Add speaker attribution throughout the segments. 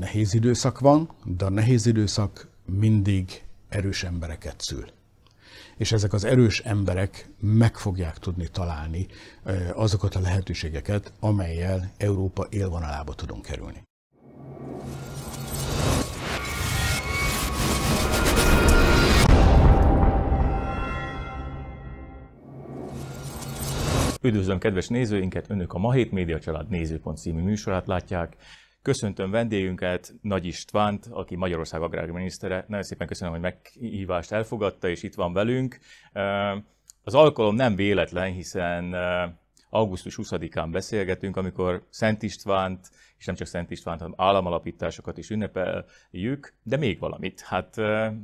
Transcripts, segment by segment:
Speaker 1: nehéz időszak van, de a nehéz időszak mindig erős embereket szül. És ezek az erős emberek meg fogják tudni találni azokat a lehetőségeket, amelyel Európa élvonalába tudunk kerülni.
Speaker 2: Üdvözlöm kedves nézőinket! Önök a Mahét Média Család nézőpont című műsorát látják. Köszöntöm vendégünket, Nagy Istvánt, aki Magyarország agrárminisztere. Nagyon szépen köszönöm, hogy meghívást elfogadta, és itt van velünk. Az alkalom nem véletlen, hiszen augusztus 20-án beszélgetünk, amikor Szent Istvánt, és nem csak Szent Istvánt, hanem államalapításokat is ünnepeljük, de még valamit. Hát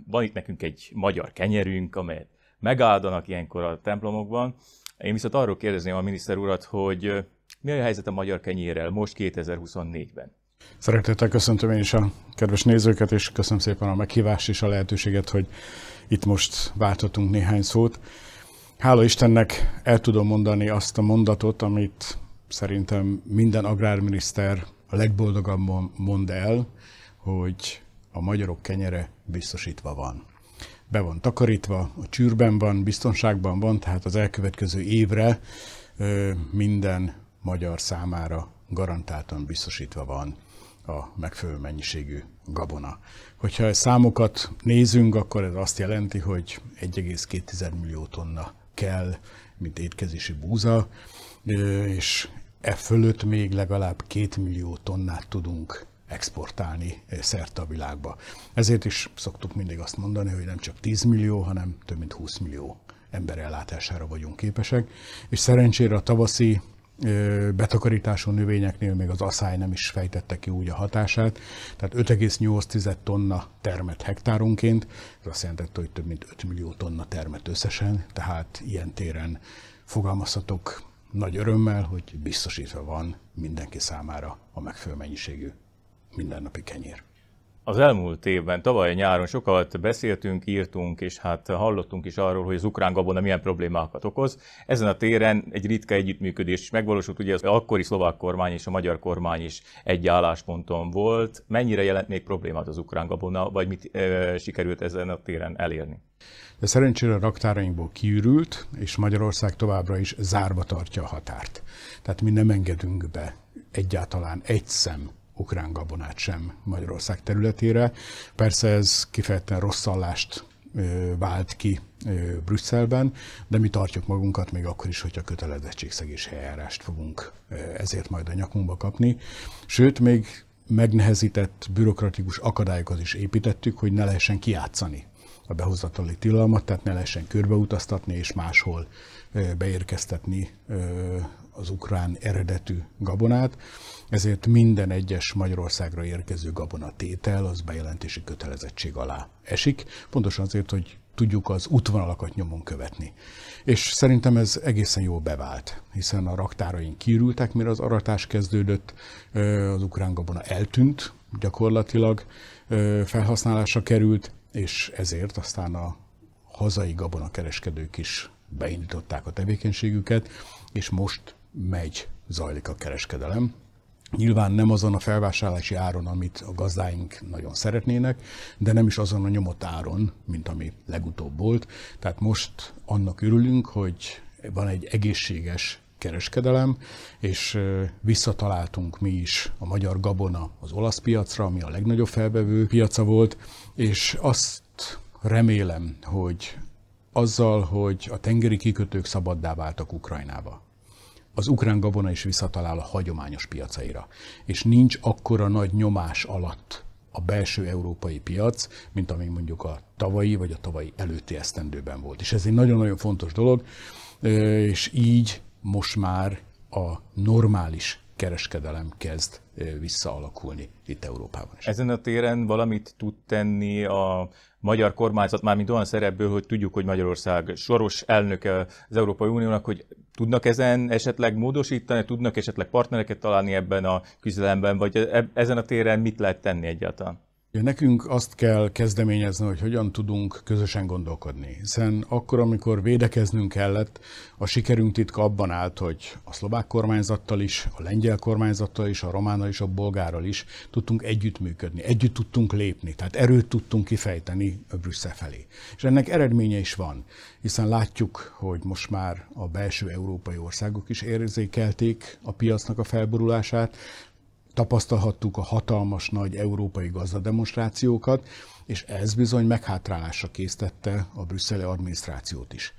Speaker 2: van itt nekünk egy magyar kenyerünk, amelyet megáldanak ilyenkor a templomokban. Én viszont arról kérdezném a miniszter urat, hogy mi a helyzet a magyar kenyérrel most 2024-ben?
Speaker 1: Szeretettel köszöntöm én is a kedves nézőket, és köszönöm szépen a meghívást és a lehetőséget, hogy itt most váltottunk néhány szót. Hála Istennek el tudom mondani azt a mondatot, amit szerintem minden agrárminiszter a legboldogabban mond el, hogy a magyarok kenyere biztosítva van. Be van takarítva, a csűrben van, biztonságban van, tehát az elkövetkező évre minden magyar számára garantáltan biztosítva van a megfelelő mennyiségű gabona. Hogyha a számokat nézünk, akkor ez azt jelenti, hogy 1,2 millió tonna kell, mint étkezési búza, és e fölött még legalább 2 millió tonnát tudunk exportálni szerte a világba. Ezért is szoktuk mindig azt mondani, hogy nem csak 10 millió, hanem több mint 20 millió ember ellátására vagyunk képesek, és szerencsére a tavaszi betakarítású növényeknél még az asszály nem is fejtette ki úgy a hatását, tehát 5,8 tonna termet hektáronként, ez azt jelentette, hogy több mint 5 millió tonna termet összesen, tehát ilyen téren fogalmazhatok nagy örömmel, hogy biztosítva van mindenki számára a megfelelő mennyiségű mindennapi
Speaker 2: kenyér. Az elmúlt évben, tavaly nyáron sokat beszéltünk, írtunk, és hát hallottunk is arról, hogy az ukrán gabona milyen problémákat okoz. Ezen a téren egy ritka együttműködés is megvalósult, ugye az akkori szlovák kormány és a magyar kormány is egy állásponton volt. Mennyire jelent még problémát az ukrán gabona, vagy mit e, sikerült ezen a téren elérni?
Speaker 1: De szerencsére a raktárainkból kiürült, és Magyarország továbbra is zárva tartja a határt. Tehát mi nem engedünk be egyáltalán egy szem ukrán gabonát sem Magyarország területére. Persze ez kifejezetten rosszallást vált ki Brüsszelben, de mi tartjuk magunkat még akkor is, hogyha kötelezettségszegés eljárást fogunk ezért majd a nyakunkba kapni. Sőt, még megnehezített bürokratikus akadályokat is építettük, hogy ne lehessen kiátszani a behozatali tilalmat, tehát ne lehessen körbeutaztatni és máshol beérkeztetni az ukrán eredetű gabonát, ezért minden egyes Magyarországra érkező gabonatétel az bejelentési kötelezettség alá esik, pontosan azért, hogy tudjuk az útvonalakat nyomon követni. És szerintem ez egészen jól bevált, hiszen a raktáraink kiürültek, mire az aratás kezdődött, az ukrán gabona eltűnt, gyakorlatilag felhasználásra került, és ezért aztán a hazai gabonakereskedők is beindították a tevékenységüket, és most megy, zajlik a kereskedelem. Nyilván nem azon a felvásárlási áron, amit a gazdáink nagyon szeretnének, de nem is azon a nyomott áron, mint ami legutóbb volt. Tehát most annak örülünk, hogy van egy egészséges kereskedelem, és visszataláltunk mi is a magyar gabona az olasz piacra, ami a legnagyobb felbevő piaca volt, és azt remélem, hogy azzal, hogy a tengeri kikötők szabaddá váltak Ukrajnába, az ukrán gabona is visszatalál a hagyományos piacaira. És nincs akkora nagy nyomás alatt a belső európai piac, mint ami mondjuk a tavalyi vagy a tavalyi előtti esztendőben volt. És ez egy nagyon-nagyon fontos dolog, és így most már a normális kereskedelem kezd visszaalakulni itt Európában
Speaker 2: is. Ezen a téren valamit tud tenni a magyar kormányzat, már olyan szerepből, hogy tudjuk, hogy Magyarország soros elnöke az Európai Uniónak, hogy Tudnak ezen esetleg módosítani, tudnak esetleg partnereket találni ebben a küzdelemben, vagy e- ezen a téren mit lehet tenni egyáltalán?
Speaker 1: Nekünk azt kell kezdeményezni, hogy hogyan tudunk közösen gondolkodni. Hiszen akkor, amikor védekeznünk kellett, a sikerünk titka abban állt, hogy a szlovák kormányzattal is, a lengyel kormányzattal is, a románnal is, a bolgárral is tudtunk együttműködni, együtt tudtunk lépni, tehát erőt tudtunk kifejteni Brüsszel felé. És ennek eredménye is van, hiszen látjuk, hogy most már a belső európai országok is érzékelték a piacnak a felborulását, tapasztalhattuk a hatalmas nagy európai gazdademonstrációkat, és ez bizony meghátrálásra késztette a brüsszeli adminisztrációt is.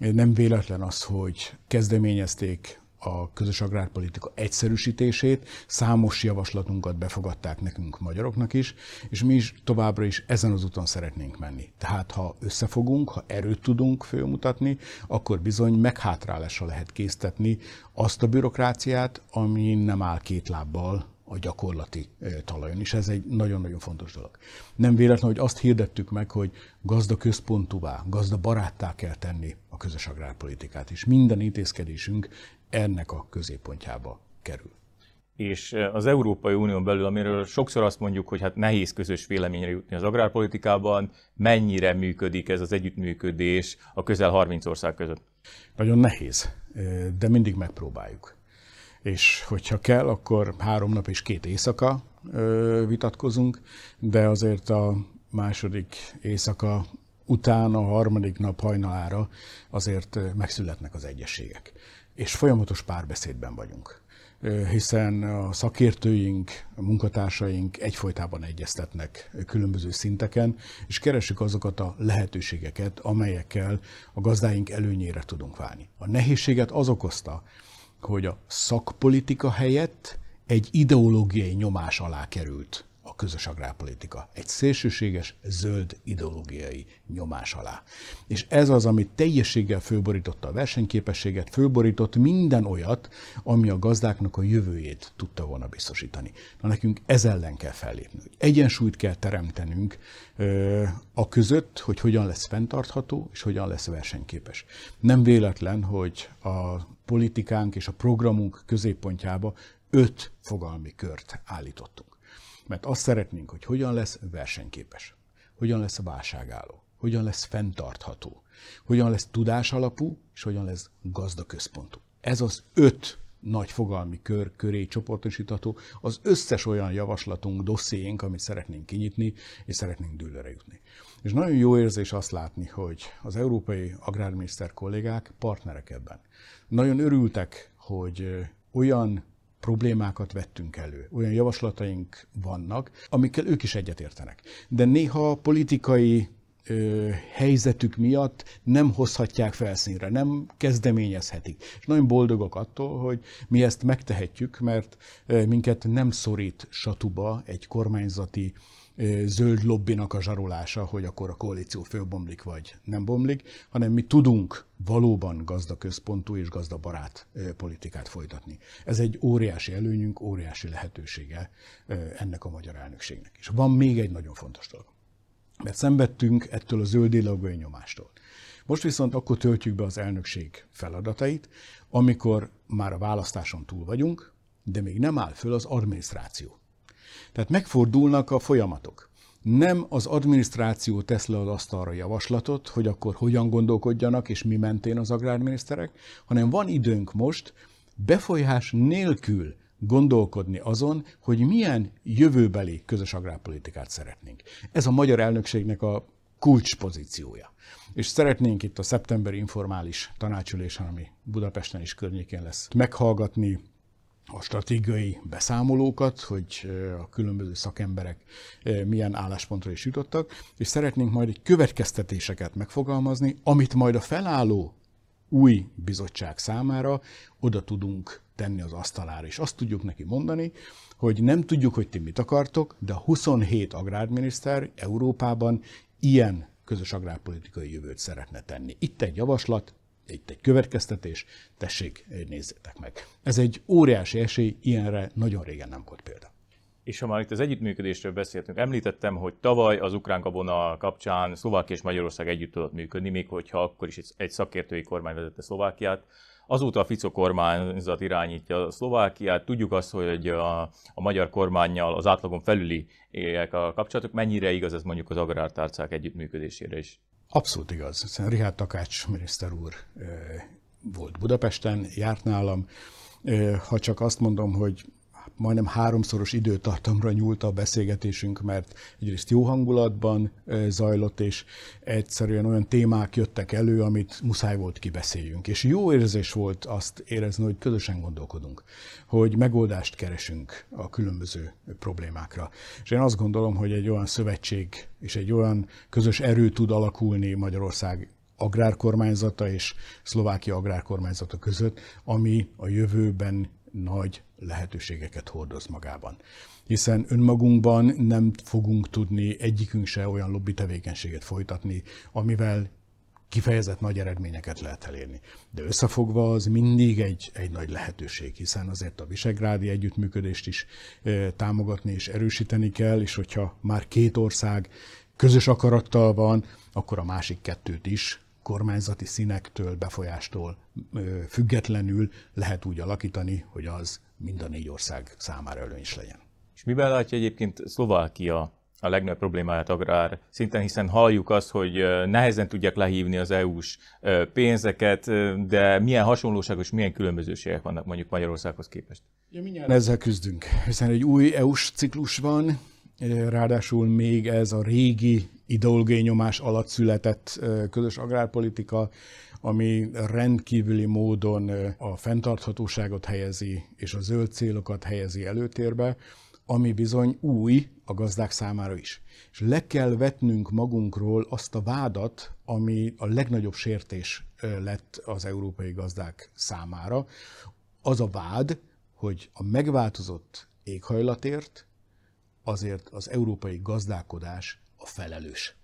Speaker 1: Nem véletlen az, hogy kezdeményezték a közös agrárpolitika egyszerűsítését, számos javaslatunkat befogadták nekünk magyaroknak is, és mi is továbbra is ezen az úton szeretnénk menni. Tehát ha összefogunk, ha erőt tudunk fölmutatni, akkor bizony meghátrálásra lehet késztetni azt a bürokráciát, ami nem áll két lábbal a gyakorlati talajon, és ez egy nagyon-nagyon fontos dolog. Nem véletlen, hogy azt hirdettük meg, hogy gazda központúvá, gazda baráttá kell tenni a közös agrárpolitikát, és minden intézkedésünk ennek a
Speaker 2: középpontjába kerül és az Európai Unión belül, amiről sokszor azt mondjuk, hogy hát nehéz közös véleményre jutni az agrárpolitikában, mennyire működik ez az együttműködés a közel 30 ország között?
Speaker 1: Nagyon nehéz, de mindig megpróbáljuk és hogyha kell, akkor három nap és két éjszaka vitatkozunk, de azért a második éjszaka után a harmadik nap hajnalára azért megszületnek az egyességek. És folyamatos párbeszédben vagyunk hiszen a szakértőink, a munkatársaink egyfolytában egyeztetnek különböző szinteken, és keresik azokat a lehetőségeket, amelyekkel a gazdáink előnyére tudunk válni. A nehézséget az okozta, hogy a szakpolitika helyett egy ideológiai nyomás alá került közös agrárpolitika. Egy szélsőséges, zöld ideológiai nyomás alá. És ez az, ami teljességgel fölborította a versenyképességet, fölborított minden olyat, ami a gazdáknak a jövőjét tudta volna biztosítani. Na nekünk ez ellen kell fellépni. Egyensúlyt kell teremtenünk ö, a között, hogy hogyan lesz fenntartható és hogyan lesz versenyképes. Nem véletlen, hogy a politikánk és a programunk középpontjába öt fogalmi kört állítottunk. Mert azt szeretnénk, hogy hogyan lesz versenyképes, hogyan lesz válságálló, hogyan lesz fenntartható, hogyan lesz tudásalapú, és hogyan lesz gazdaközpontú. Ez az öt nagy fogalmi kör köré csoportosítható az összes olyan javaslatunk, dossziénk, amit szeretnénk kinyitni, és szeretnénk dőlőre jutni. És nagyon jó érzés azt látni, hogy az európai agrárminiszter kollégák partnerek ebben. Nagyon örültek, hogy olyan problémákat vettünk elő. Olyan javaslataink vannak, amikkel ők is egyetértenek. De néha politikai ö, helyzetük miatt nem hozhatják felszínre, nem kezdeményezhetik. És nagyon boldogok attól, hogy mi ezt megtehetjük, mert minket nem szorít satuba egy kormányzati zöld lobbinak a zsarolása, hogy akkor a koalíció fölbomlik vagy nem bomlik, hanem mi tudunk valóban gazdaközpontú és gazdabarát politikát folytatni. Ez egy óriási előnyünk, óriási lehetősége ennek a magyar elnökségnek is. Van még egy nagyon fontos dolog. Mert szenvedtünk ettől a zöldilagói nyomástól. Most viszont akkor töltjük be az elnökség feladatait, amikor már a választáson túl vagyunk, de még nem áll föl az adminisztráció. Tehát megfordulnak a folyamatok. Nem az adminisztráció tesz le az asztalra javaslatot, hogy akkor hogyan gondolkodjanak és mi mentén az agrárminiszterek, hanem van időnk most befolyás nélkül gondolkodni azon, hogy milyen jövőbeli közös agrárpolitikát szeretnénk. Ez a magyar elnökségnek a kulcs pozíciója. És szeretnénk itt a szeptemberi informális tanácsülésen, ami Budapesten is környékén lesz, meghallgatni a stratégiai beszámolókat, hogy a különböző szakemberek milyen álláspontra is jutottak, és szeretnénk majd egy következtetéseket megfogalmazni, amit majd a felálló új bizottság számára oda tudunk tenni az asztalára, és azt tudjuk neki mondani, hogy nem tudjuk, hogy ti mit akartok, de a 27 agrárminiszter Európában ilyen közös agrárpolitikai jövőt szeretne tenni. Itt egy javaslat, itt egy következtetés, tessék, nézzétek meg. Ez egy óriási esély, ilyenre nagyon
Speaker 2: régen nem volt példa. És ha már itt az együttműködésről beszéltünk, említettem, hogy tavaly az ukrán gabona kapcsán Szlovákia és Magyarország együtt tudott működni, még hogyha akkor is egy szakértői kormány vezette Szlovákiát. Azóta a Fico kormányzat irányítja a Szlovákiát. Tudjuk azt, hogy a, a magyar kormányjal az átlagon felüli a kapcsolatok. Mennyire igaz ez mondjuk az agrártárcák együttműködésére is?
Speaker 1: Abszolút igaz. Szerintem Rihárd Takács miniszter úr volt Budapesten, járt nálam. Ha csak azt mondom, hogy majdnem háromszoros időtartamra nyúlt a beszélgetésünk, mert egyrészt jó hangulatban zajlott, és egyszerűen olyan témák jöttek elő, amit muszáj volt kibeszéljünk. És jó érzés volt azt érezni, hogy közösen gondolkodunk, hogy megoldást keresünk a különböző problémákra. És én azt gondolom, hogy egy olyan szövetség és egy olyan közös erő tud alakulni Magyarország agrárkormányzata és Szlovákia agrárkormányzata között, ami a jövőben nagy lehetőségeket hordoz magában. Hiszen önmagunkban nem fogunk tudni egyikünk se olyan lobby tevékenységet folytatni, amivel kifejezett nagy eredményeket lehet elérni. De összefogva az mindig egy, egy nagy lehetőség, hiszen azért a visegrádi együttműködést is e, támogatni és erősíteni kell, és hogyha már két ország közös akarattal van, akkor a másik kettőt is kormányzati színektől, befolyástól függetlenül lehet úgy alakítani, hogy az mind a négy ország számára is legyen.
Speaker 2: És miben látja egyébként Szlovákia a legnagyobb problémáját agrár szinten, hiszen halljuk azt, hogy nehezen tudják lehívni az EU-s pénzeket, de milyen hasonlóságos, milyen különbözőségek vannak mondjuk Magyarországhoz képest?
Speaker 1: Ja, mindjárt ezzel küzdünk, hiszen egy új EU-s ciklus van, Ráadásul még ez a régi ideológiai nyomás alatt született közös agrárpolitika, ami rendkívüli módon a fenntarthatóságot helyezi és a zöld célokat helyezi előtérbe, ami bizony új a gazdák számára is. És le kell vetnünk magunkról azt a vádat, ami a legnagyobb sértés lett az európai gazdák számára. Az a vád, hogy a megváltozott éghajlatért, azért az európai gazdálkodás a felelős.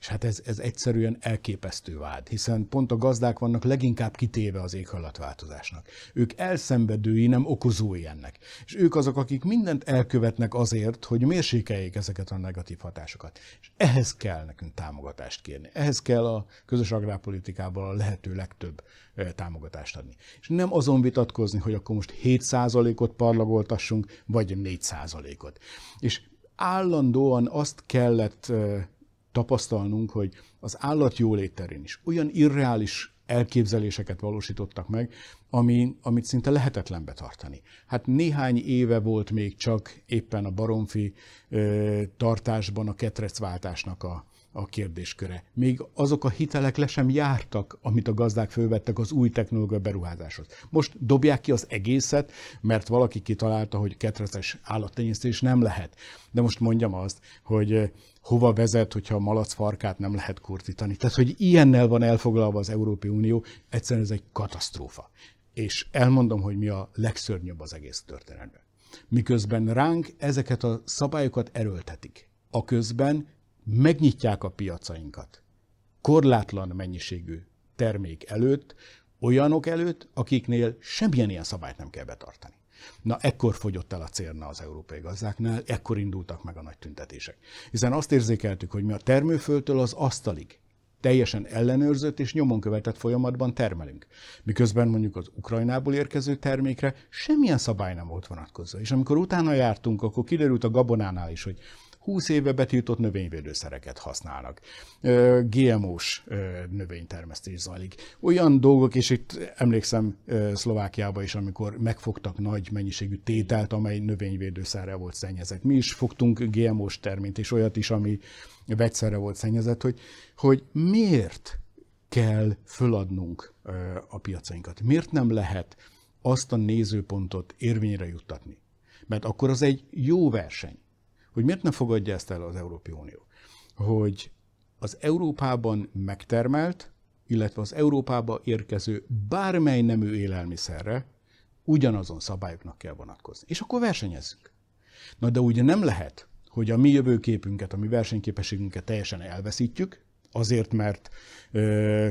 Speaker 1: És hát ez, ez egyszerűen elképesztő vád, hiszen pont a gazdák vannak leginkább kitéve az éghajlatváltozásnak. Ők elszenvedői, nem okozói ennek. És ők azok, akik mindent elkövetnek azért, hogy mérsékeljék ezeket a negatív hatásokat. És ehhez kell nekünk támogatást kérni. Ehhez kell a közös agrárpolitikában a lehető legtöbb támogatást adni. És nem azon vitatkozni, hogy akkor most 7%-ot parlagoltassunk, vagy 4%-ot. És állandóan azt kellett tapasztalnunk, hogy az állatjólét terén is olyan irreális elképzeléseket valósítottak meg, ami, amit szinte lehetetlen betartani. Hát néhány éve volt még csak éppen a baromfi ö, tartásban a ketrecváltásnak a, a kérdésköre. Még azok a hitelek le sem jártak, amit a gazdák fölvettek az új technológia beruházáshoz. Most dobják ki az egészet, mert valaki kitalálta, hogy ketreces állattenyésztés nem lehet. De most mondjam azt, hogy hova vezet, hogyha a malac farkát nem lehet kurtítani. Tehát, hogy ilyennel van elfoglalva az Európai Unió, egyszerűen ez egy katasztrófa. És elmondom, hogy mi a legszörnyűbb az egész történetben. Miközben ránk ezeket a szabályokat erőltetik. A közben megnyitják a piacainkat. Korlátlan mennyiségű termék előtt, olyanok előtt, akiknél semmilyen ilyen szabályt nem kell betartani. Na ekkor fogyott el a cérna az európai gazdáknál, ekkor indultak meg a nagy tüntetések. Hiszen azt érzékeltük, hogy mi a termőföldtől az asztalig teljesen ellenőrzött és nyomon követett folyamatban termelünk. Miközben mondjuk az Ukrajnából érkező termékre semmilyen szabály nem volt vonatkozó. És amikor utána jártunk, akkor kiderült a gabonánál is, hogy 20 éve betiltott növényvédőszereket használnak. GMO-s növénytermesztés zajlik. Olyan dolgok, és itt emlékszem Szlovákiába is, amikor megfogtak nagy mennyiségű tételt, amely növényvédőszerre volt szennyezett. Mi is fogtunk GMO-s terményt, és olyat is, ami vegyszerre volt szennyezett, hogy, hogy miért kell föladnunk a piacainkat? Miért nem lehet azt a nézőpontot érvényre juttatni? Mert akkor az egy jó verseny hogy miért nem fogadja ezt el az Európai Unió. Hogy az Európában megtermelt, illetve az Európába érkező bármely nemű élelmiszerre ugyanazon szabályoknak kell vonatkozni. És akkor versenyezzünk. Na de ugye nem lehet, hogy a mi jövőképünket, a mi versenyképességünket teljesen elveszítjük, azért, mert ö,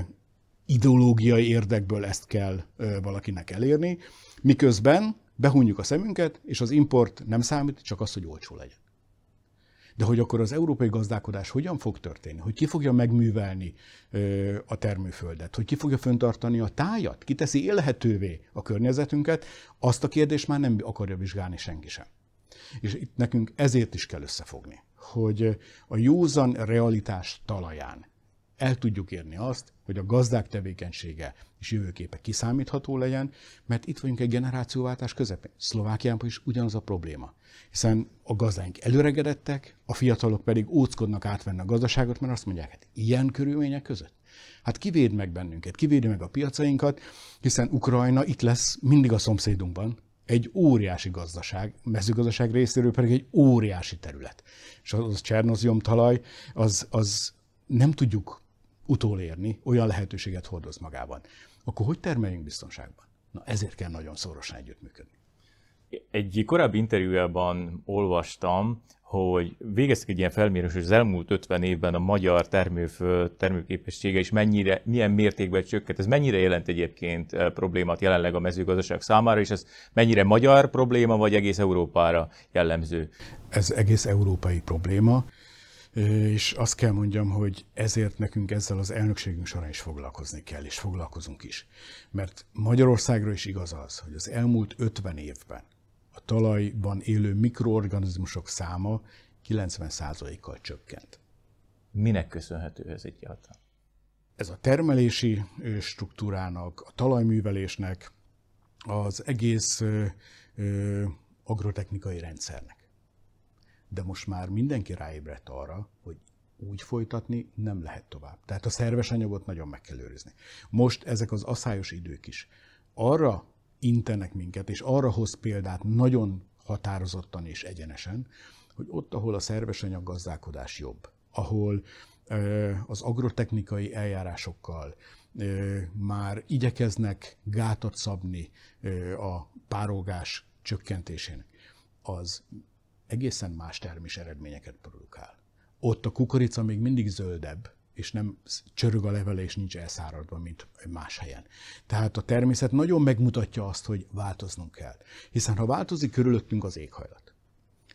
Speaker 1: ideológiai érdekből ezt kell ö, valakinek elérni, miközben behunjuk a szemünket, és az import nem számít, csak az, hogy olcsó legyen. De hogy akkor az európai gazdálkodás hogyan fog történni? Hogy ki fogja megművelni ö, a termőföldet? Hogy ki fogja föntartani a tájat? Ki teszi élhetővé a környezetünket? Azt a kérdést már nem akarja vizsgálni senki sem. És itt nekünk ezért is kell összefogni, hogy a józan realitás talaján el tudjuk érni azt, hogy a gazdák tevékenysége és jövőképe kiszámítható legyen, mert itt vagyunk egy generációváltás közepén. Szlovákiában is ugyanaz a probléma. Hiszen a gazdáink előregedettek, a fiatalok pedig óckodnak átvenni a gazdaságot, mert azt mondják, hát ilyen körülmények között. Hát kivéd meg bennünket, kivéd meg a piacainkat, hiszen Ukrajna itt lesz mindig a szomszédunkban, egy óriási gazdaság, mezőgazdaság részéről pedig egy óriási terület. És az, az talaj, az, az nem tudjuk utolérni, olyan lehetőséget hordoz magában. Akkor hogy termeljünk biztonságban? Na ezért kell nagyon szorosan együttműködni.
Speaker 2: Egy korábbi interjújában olvastam, hogy végeztek egy ilyen felmérés, hogy az elmúlt 50 évben a magyar termőföld termőképessége is mennyire, milyen mértékben csökkent. Ez mennyire jelent egyébként eh, problémát jelenleg a mezőgazdaság számára, és ez mennyire magyar probléma, vagy egész Európára jellemző?
Speaker 1: Ez egész európai
Speaker 2: probléma
Speaker 1: és azt kell mondjam, hogy ezért nekünk ezzel az elnökségünk során is foglalkozni kell, és foglalkozunk is. Mert Magyarországra is igaz az, hogy az elmúlt 50 évben a talajban élő mikroorganizmusok száma 90%-kal
Speaker 2: csökkent. Minek köszönhető ez egyáltalán?
Speaker 1: Ez a termelési struktúrának, a talajművelésnek, az egész agrotechnikai rendszernek de most már mindenki ráébredt arra, hogy úgy folytatni nem lehet tovább. Tehát a szerves anyagot nagyon meg kell őrizni. Most ezek az aszályos idők is arra intenek minket, és arra hoz példát nagyon határozottan és egyenesen, hogy ott, ahol a szerves gazdálkodás jobb, ahol az agrotechnikai eljárásokkal már igyekeznek gátat szabni a párolgás csökkentésének, az egészen más termés eredményeket produkál. Ott a kukorica még mindig zöldebb, és nem csörög a levele, és nincs elszáradva, mint más helyen. Tehát a természet nagyon megmutatja azt, hogy változnunk kell. Hiszen ha változik körülöttünk az éghajlat,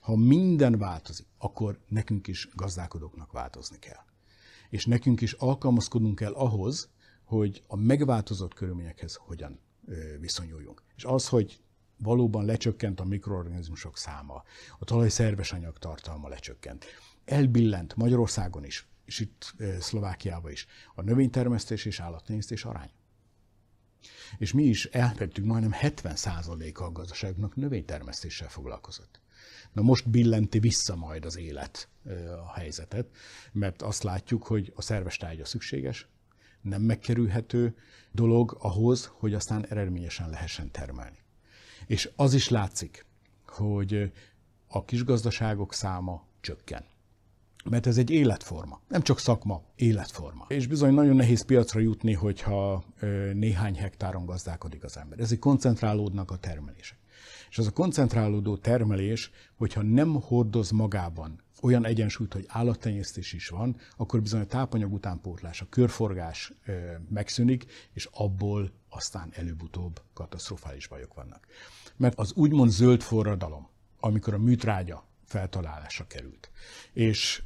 Speaker 1: ha minden változik, akkor nekünk is gazdálkodóknak változni kell. És nekünk is alkalmazkodnunk kell ahhoz, hogy a megváltozott körülményekhez hogyan viszonyuljunk. És az, hogy valóban lecsökkent a mikroorganizmusok száma, a talaj szerves anyag tartalma lecsökkent. Elbillent Magyarországon is, és itt Szlovákiában is a növénytermesztés és állattenyésztés arány. És mi is eltettük majdnem 70%-a a gazdaságnak növénytermesztéssel foglalkozott. Na most billenti vissza majd az élet a helyzetet, mert azt látjuk, hogy a szerves tárgya szükséges, nem megkerülhető dolog ahhoz, hogy aztán eredményesen lehessen termelni. És az is látszik, hogy a kisgazdaságok száma csökken. Mert ez egy életforma, nem csak szakma, életforma. És bizony nagyon nehéz piacra jutni, hogyha néhány hektáron gazdálkodik az ember. Ezért koncentrálódnak a termelések. És az a koncentrálódó termelés, hogyha nem hordoz magában olyan egyensúlyt, hogy állattenyésztés is van, akkor bizony a tápanyag utánpótlás, a körforgás megszűnik, és abból aztán előbb-utóbb katasztrofális bajok vannak. Mert az úgymond zöld forradalom, amikor a műtrágya feltalálásra került, és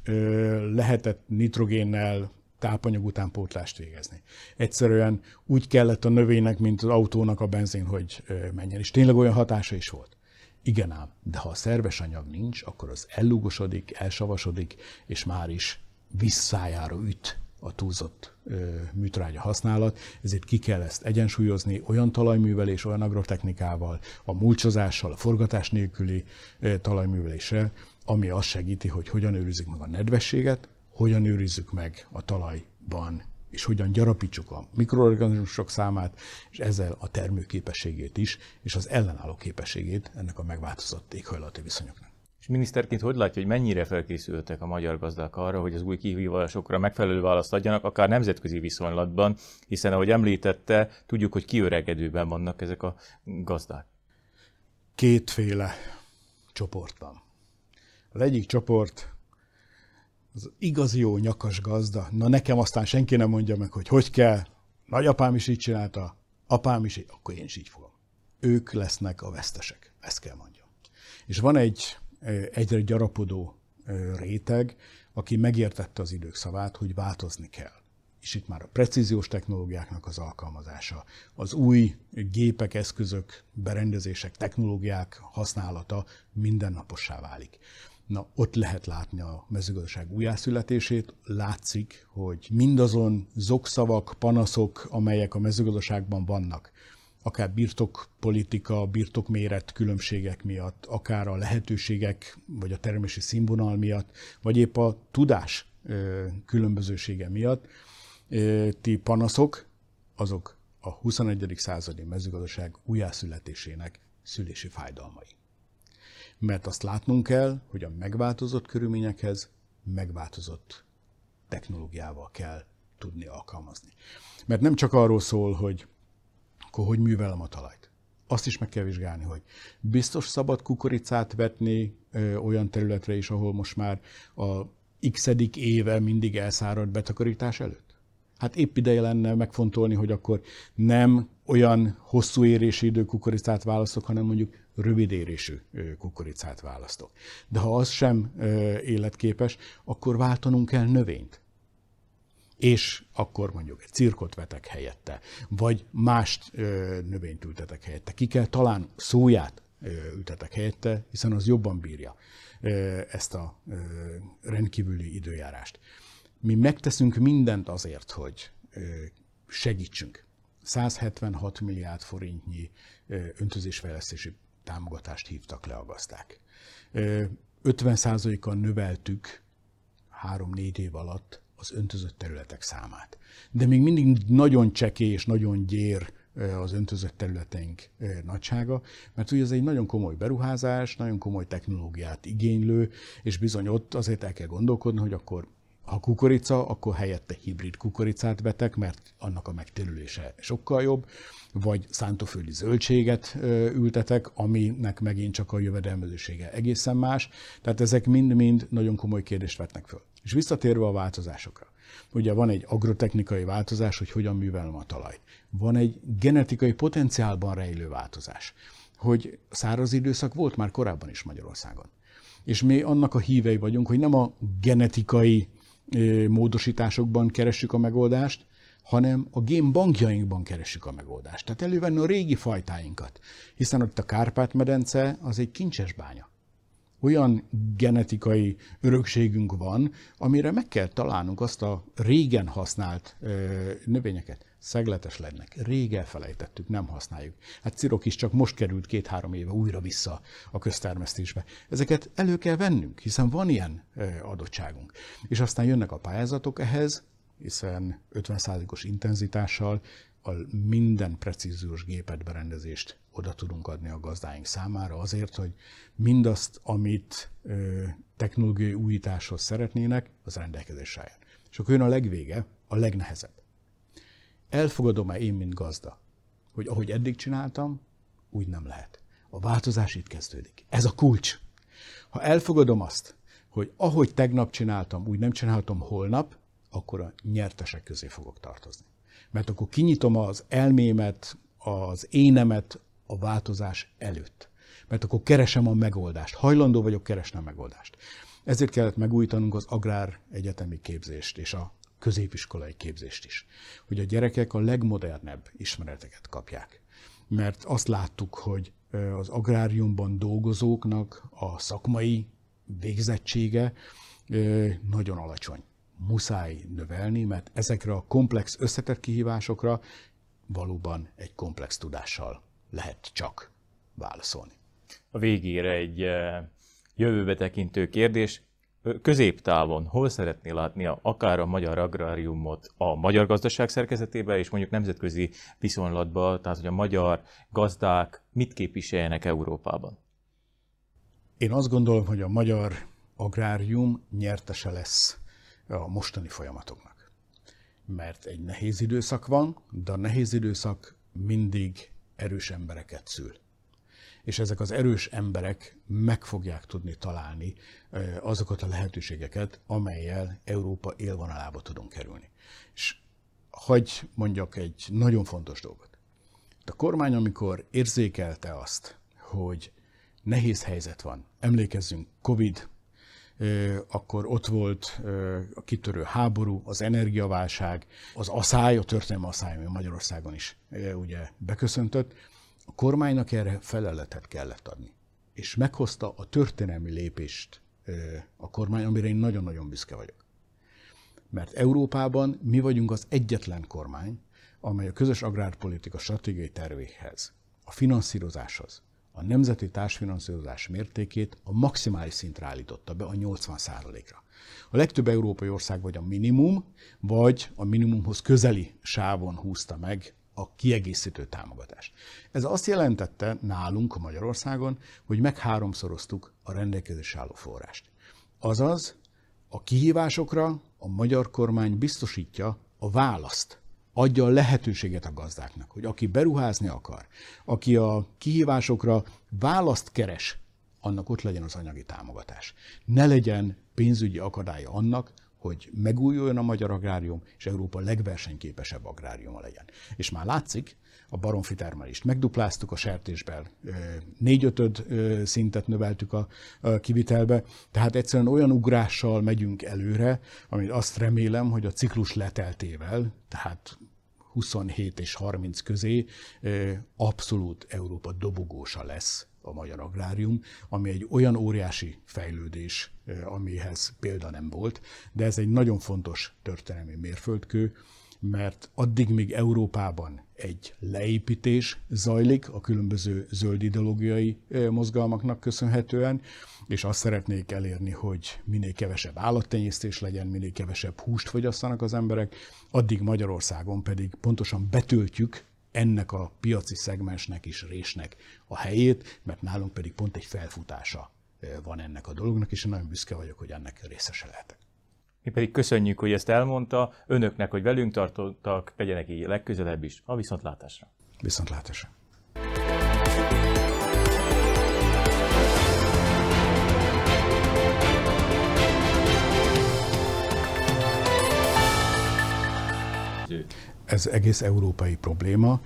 Speaker 1: lehetett nitrogénnel tápanyag utánpótlást végezni. Egyszerűen úgy kellett a növénynek, mint az autónak a benzin, hogy menjen. És tényleg olyan hatása is volt. Igen ám, de ha a szerves anyag nincs, akkor az ellugosodik, elsavasodik, és már is visszájára üt a túlzott ö, műtrágya használat, ezért ki kell ezt egyensúlyozni olyan talajművelés, olyan agrotechnikával, a mulcsozással, a forgatás nélküli ö, talajműveléssel, ami azt segíti, hogy hogyan őrizzük meg a nedvességet, hogyan őrizzük meg a talajban és hogyan gyarapítsuk a mikroorganizmusok számát, és ezzel a termőképességét is, és az ellenálló képességét ennek a megváltozott éghajlati viszonyoknak.
Speaker 2: És miniszterként hogy látja, hogy mennyire felkészültek a magyar gazdák arra, hogy az új kihívásokra megfelelő választ adjanak, akár nemzetközi viszonylatban, hiszen ahogy említette, tudjuk, hogy kiöregedőben vannak ezek a gazdák. Kétféle csoportban.
Speaker 1: Az egyik csoport az igazi jó nyakas gazda. Na nekem aztán senki nem mondja meg, hogy hogy kell. Nagyapám is így csinálta, apám is így, akkor én is így fogom. Ők lesznek a vesztesek, ezt kell mondjam. És van egy egyre gyarapodó réteg, aki megértette az idők szavát, hogy változni kell. És itt már a precíziós technológiáknak az alkalmazása, az új gépek, eszközök, berendezések, technológiák használata mindennapossá válik. Na, ott lehet látni a mezőgazdaság újjászületését. Látszik, hogy mindazon zokszavak, panaszok, amelyek a mezőgazdaságban vannak, akár birtokpolitika, birtokméret különbségek miatt, akár a lehetőségek vagy a termési színvonal miatt, vagy épp a tudás különbözősége miatt, ti panaszok, azok a 21. századi mezőgazdaság újjászületésének szülési fájdalmai. Mert azt látnunk kell, hogy a megváltozott körülményekhez megváltozott technológiával kell tudni alkalmazni. Mert nem csak arról szól, hogy akkor hogy művelem a talajt. Azt is meg kell vizsgálni, hogy biztos szabad kukoricát vetni ö, olyan területre is, ahol most már a x éve mindig elszáradt betakarítás előtt? Hát épp ideje lenne megfontolni, hogy akkor nem olyan hosszú érési idő kukoricát választok, hanem mondjuk rövidérésű kukoricát választok. De ha az sem életképes, akkor váltanunk kell növényt és akkor mondjuk egy cirkot vetek helyette, vagy más növényt ültetek helyette. Ki kell talán szóját ültetek helyette, hiszen az jobban bírja ezt a rendkívüli időjárást. Mi megteszünk mindent azért, hogy segítsünk. 176 milliárd forintnyi öntözésfejlesztési támogatást hívtak le a gazdák. 50%-kal növeltük 3-4 év alatt az öntözött területek számát. De még mindig nagyon csekély és nagyon gyér az öntözött területeink nagysága, mert ugye ez egy nagyon komoly beruházás, nagyon komoly technológiát igénylő, és bizony ott azért el kell gondolkodni, hogy akkor ha kukorica, akkor helyette hibrid kukoricát vetek, mert annak a megtérülése sokkal jobb, vagy szántóföldi zöldséget ültetek, aminek megint csak a jövedelmezősége egészen más. Tehát ezek mind-mind nagyon komoly kérdést vetnek föl. És visszatérve a változásokra. Ugye van egy agrotechnikai változás, hogy hogyan művelem a talajt. Van egy genetikai potenciálban rejlő változás, hogy száraz időszak volt már korábban is Magyarországon. És mi annak a hívei vagyunk, hogy nem a genetikai módosításokban keressük a megoldást, hanem a game bankjainkban keressük a megoldást. Tehát elővenni a régi fajtáinkat, hiszen ott a Kárpát-medence az egy kincses bánya. Olyan genetikai örökségünk van, amire meg kell találnunk azt a régen használt növényeket szegletes lennek. Rég elfelejtettük, nem használjuk. Hát cirok is csak most került két-három éve újra vissza a köztermesztésbe. Ezeket elő kell vennünk, hiszen van ilyen adottságunk. És aztán jönnek a pályázatok ehhez, hiszen 50%-os intenzitással a minden precíziós gépet berendezést oda tudunk adni a gazdáink számára azért, hogy mindazt, amit ö, technológiai újításhoz szeretnének, az rendelkezésre álljon. És akkor jön a legvége, a legnehezebb Elfogadom-e én, mint gazda, hogy ahogy eddig csináltam, úgy nem lehet. A változás itt kezdődik. Ez a kulcs. Ha elfogadom azt, hogy ahogy tegnap csináltam, úgy nem csinálhatom holnap, akkor a nyertesek közé fogok tartozni. Mert akkor kinyitom az elmémet, az énemet a változás előtt. Mert akkor keresem a megoldást. Hajlandó vagyok keresni a megoldást. Ezért kellett megújítanunk az agrár egyetemi képzést és a középiskolai képzést is, hogy a gyerekek a legmodernebb ismereteket kapják. Mert azt láttuk, hogy az agráriumban dolgozóknak a szakmai végzettsége nagyon alacsony. Muszáj növelni, mert ezekre a komplex összetett kihívásokra valóban egy komplex tudással lehet csak válaszolni.
Speaker 2: A végére egy jövőbe tekintő kérdés középtávon hol szeretné látni a, akár a magyar agráriumot a magyar gazdaság szerkezetébe, és mondjuk nemzetközi viszonylatba, tehát hogy a magyar gazdák mit képviseljenek Európában?
Speaker 1: Én azt gondolom, hogy a magyar agrárium nyertese lesz a mostani folyamatoknak. Mert egy nehéz időszak van, de a nehéz időszak mindig erős embereket szül és ezek az erős emberek meg fogják tudni találni azokat a lehetőségeket, amelyel Európa élvonalába tudunk kerülni. És hagy mondjak egy nagyon fontos dolgot. A kormány, amikor érzékelte azt, hogy nehéz helyzet van, emlékezzünk, Covid, akkor ott volt a kitörő háború, az energiaválság, az asszály, a történelmi asszály, ami Magyarországon is ugye beköszöntött, a kormánynak erre feleletet kellett adni, és meghozta a történelmi lépést a kormány, amire én nagyon-nagyon büszke vagyok. Mert Európában mi vagyunk az egyetlen kormány, amely a közös agrárpolitika stratégiai tervéhez, a finanszírozáshoz, a nemzeti társfinanszírozás mértékét a maximális szintre állította be, a 80%-ra. A legtöbb európai ország vagy a minimum, vagy a minimumhoz közeli sávon húzta meg a kiegészítő támogatást. Ez azt jelentette nálunk Magyarországon, hogy megháromszoroztuk a rendelkezés álló forrást. Azaz a kihívásokra a magyar kormány biztosítja a választ, adja a lehetőséget a gazdáknak, hogy aki beruházni akar, aki a kihívásokra választ keres, annak ott legyen az anyagi támogatás. Ne legyen pénzügyi akadálya annak, hogy megújuljon a magyar agrárium, és Európa legversenyképesebb agráriuma legyen. És már látszik, a baromfi termelést megdupláztuk a sertésben, négyötöd szintet növeltük a kivitelbe, tehát egyszerűen olyan ugrással megyünk előre, amit azt remélem, hogy a ciklus leteltével, tehát 27 és 30 közé abszolút Európa dobogósa lesz a magyar agrárium, ami egy olyan óriási fejlődés, amihez példa nem volt, de ez egy nagyon fontos történelmi mérföldkő, mert addig, míg Európában egy leépítés zajlik a különböző zöld ideológiai mozgalmaknak köszönhetően, és azt szeretnék elérni, hogy minél kevesebb állattenyésztés legyen, minél kevesebb húst fogyasszanak az emberek, addig Magyarországon pedig pontosan betöltjük ennek a piaci szegmensnek is résnek a helyét, mert nálunk pedig pont egy felfutása van ennek a dolognak, és én nagyon büszke vagyok, hogy ennek részese lehetek.
Speaker 2: Mi pedig köszönjük, hogy ezt elmondta önöknek, hogy velünk tartottak, tegyenek így legközelebb is. A viszontlátásra. Viszontlátásra.
Speaker 1: Ez egész európai probléma.